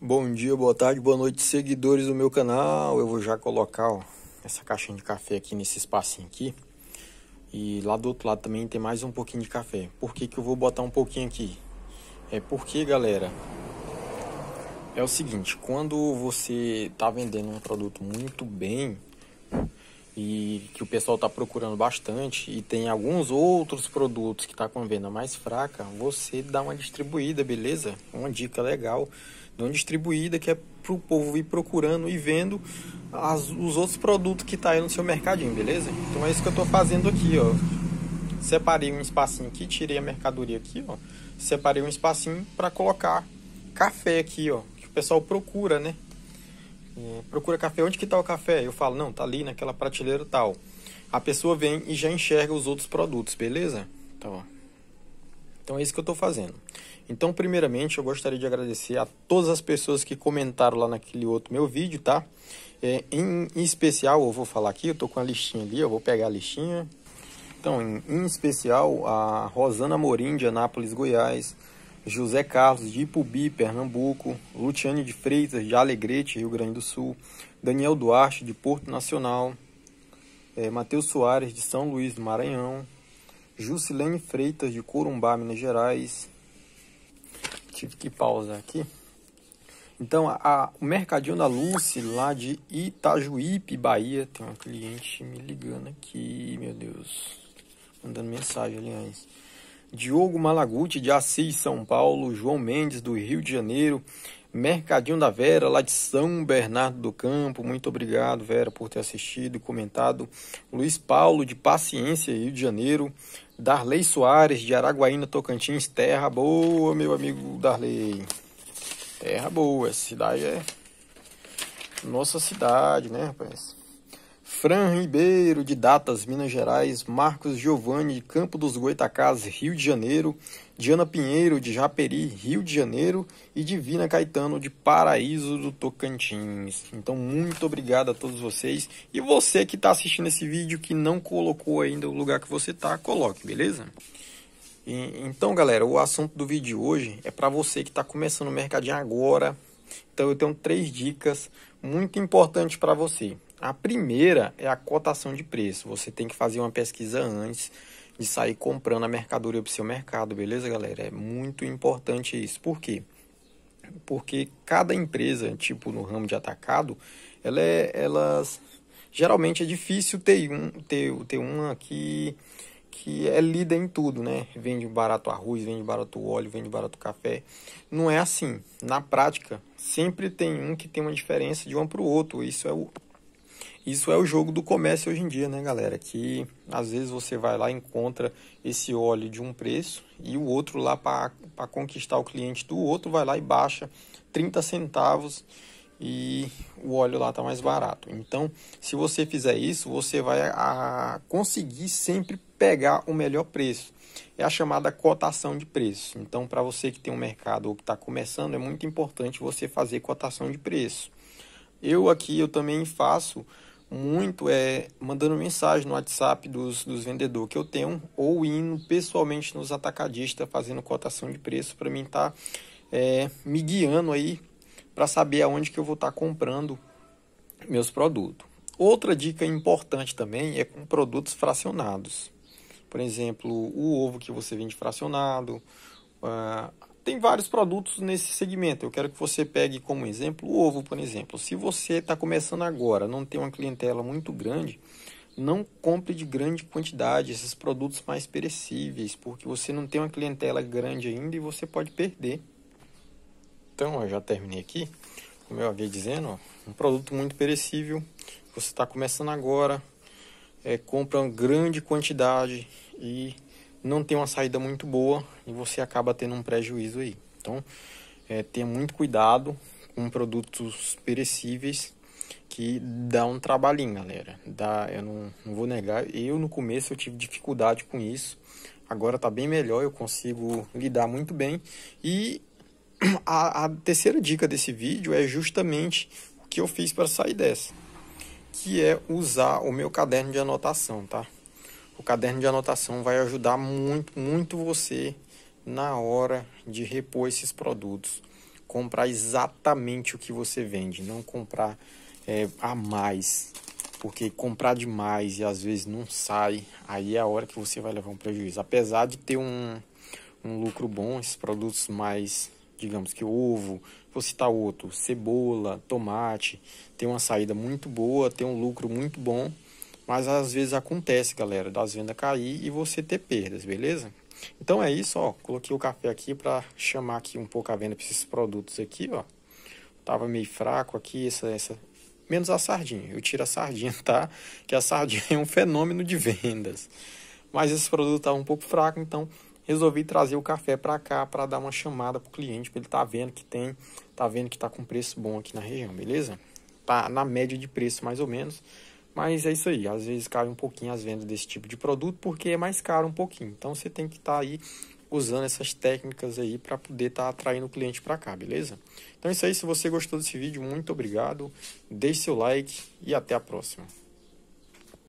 Bom dia, boa tarde, boa noite, seguidores do meu canal. Eu vou já colocar ó, essa caixinha de café aqui nesse espacinho aqui. E lá do outro lado também tem mais um pouquinho de café. Por que, que eu vou botar um pouquinho aqui? É porque, galera, é o seguinte, quando você tá vendendo um produto muito bem e que o pessoal tá procurando bastante e tem alguns outros produtos que tá com venda mais fraca, você dá uma distribuída, beleza? Uma dica legal então distribuída que é para o povo ir procurando e vendo as, os outros produtos que tá aí no seu mercadinho, beleza? Então é isso que eu estou fazendo aqui, ó. Separei um espacinho aqui, tirei a mercadoria aqui, ó. Separei um espacinho para colocar café aqui, ó, que o pessoal procura, né? É, procura café, onde que tá o café? Eu falo, não, tá ali naquela prateleira tal. A pessoa vem e já enxerga os outros produtos, beleza? Então, tá ó. Então é isso que eu estou fazendo. Então, primeiramente, eu gostaria de agradecer a todas as pessoas que comentaram lá naquele outro meu vídeo, tá? É, em, em, especial, eu vou falar aqui, eu estou com a listinha ali, eu vou pegar a listinha. Então, em, em especial, a Rosana Morim, de Anápolis, Goiás, José Carlos de Ipubi, Pernambuco, Luciane de Freitas de Alegrete, Rio Grande do Sul, Daniel Duarte de Porto Nacional, é, Matheus Soares de São Luís do Maranhão, Jusilene Freitas de Corumbá, Minas Gerais. Tive que pausar aqui. Então, a, o Mercadinho da Lucy, lá de Itajuípe, Bahia. Tem uma cliente me ligando aqui, meu Deus. Mandando mensagem, aliás. Diogo Malaguti, de Assis, São Paulo. João Mendes, do Rio de Janeiro. Mercadinho da Vera, lá de São Bernardo do Campo. Muito obrigado, Vera, por ter assistido e comentado. Luiz Paulo, de Paciência, Rio de Janeiro. Darley Soares, de Araguaína, Tocantins, terra boa, meu amigo Darley. Terra boa, essa cidade é nossa cidade, né, rapaz? Fran Ribeiro, de Datas, Minas Gerais, Marcos Giovanni, de Campo dos Goitacás, Rio de Janeiro, Diana Pinheiro, de Japeri, Rio de Janeiro, e Divina Caetano, de Paraíso do Tocantins. Então, muito obrigado a todos vocês. E você que está assistindo esse vídeo, que não colocou ainda o lugar que você está, coloque, beleza? E, então, galera, o assunto do vídeo de hoje é para você que está começando o mercadinho agora. Então, eu tenho três dicas muito importantes para você. A primeira é a cotação de preço. Você tem que fazer uma pesquisa antes de sair comprando a mercadoria para o seu mercado, beleza, galera? É muito importante isso. Por quê? Porque cada empresa, tipo no ramo de atacado, ela é, elas geralmente é difícil ter, um, ter, ter uma que, que é líder em tudo, né? Vende barato arroz, vende barato óleo, vende barato café. Não é assim. Na prática, sempre tem um que tem uma diferença de um para o outro. Isso é o isso é o jogo do comércio hoje em dia, né, galera? Que às vezes você vai lá e encontra esse óleo de um preço e o outro lá para conquistar o cliente do outro vai lá e baixa 30 centavos e o óleo lá tá mais barato. Então, se você fizer isso, você vai a, conseguir sempre pegar o melhor preço. É a chamada cotação de preço. Então, para você que tem um mercado ou que está começando, é muito importante você fazer cotação de preço. Eu aqui eu também faço muito é mandando mensagem no WhatsApp dos, dos vendedores que eu tenho ou indo pessoalmente nos atacadistas fazendo cotação de preço para mim estar tá, é, me guiando aí para saber aonde que eu vou estar tá comprando meus produtos. Outra dica importante também é com produtos fracionados. Por exemplo, o ovo que você vende fracionado, tem vários produtos nesse segmento. Eu quero que você pegue como exemplo o ovo, por exemplo. Se você está começando agora, não tem uma clientela muito grande, não compre de grande quantidade esses produtos mais perecíveis, porque você não tem uma clientela grande ainda e você pode perder. Então, eu já terminei aqui. Como eu havia dizendo, ó, um produto muito perecível. Você está começando agora, é, compra uma grande quantidade e não tem uma saída muito boa e você acaba tendo um prejuízo aí. Então, é, tenha muito cuidado com produtos perecíveis que dá um trabalhinho, galera. Dá, eu não, não vou negar, eu no começo eu tive dificuldade com isso. Agora tá bem melhor, eu consigo lidar muito bem. E a, a terceira dica desse vídeo é justamente o que eu fiz para sair dessa, que é usar o meu caderno de anotação, tá? O caderno de anotação vai ajudar muito, muito você na hora de repor esses produtos. Comprar exatamente o que você vende, não comprar é, a mais. Porque comprar demais e às vezes não sai, aí é a hora que você vai levar um prejuízo. Apesar de ter um, um lucro bom, esses produtos mais, digamos que ovo, vou citar outro, cebola, tomate, tem uma saída muito boa, tem um lucro muito bom mas às vezes acontece, galera, das vendas cair e você ter perdas, beleza? Então é isso, ó. Coloquei o café aqui para chamar aqui um pouco a venda para esses produtos aqui, ó. Tava meio fraco aqui, essa, essa. Menos a sardinha. Eu tiro a sardinha, tá? Que a sardinha é um fenômeno de vendas. Mas esse produto tava tá um pouco fraco, então resolvi trazer o café para cá para dar uma chamada pro cliente, para ele tá vendo que tem, tá vendo que tá com preço bom aqui na região, beleza? Tá na média de preço mais ou menos. Mas é isso aí, às vezes cai um pouquinho as vendas desse tipo de produto porque é mais caro um pouquinho. Então você tem que estar tá aí usando essas técnicas aí para poder estar tá atraindo o cliente para cá, beleza? Então é isso aí, se você gostou desse vídeo, muito obrigado. Deixe seu like e até a próxima.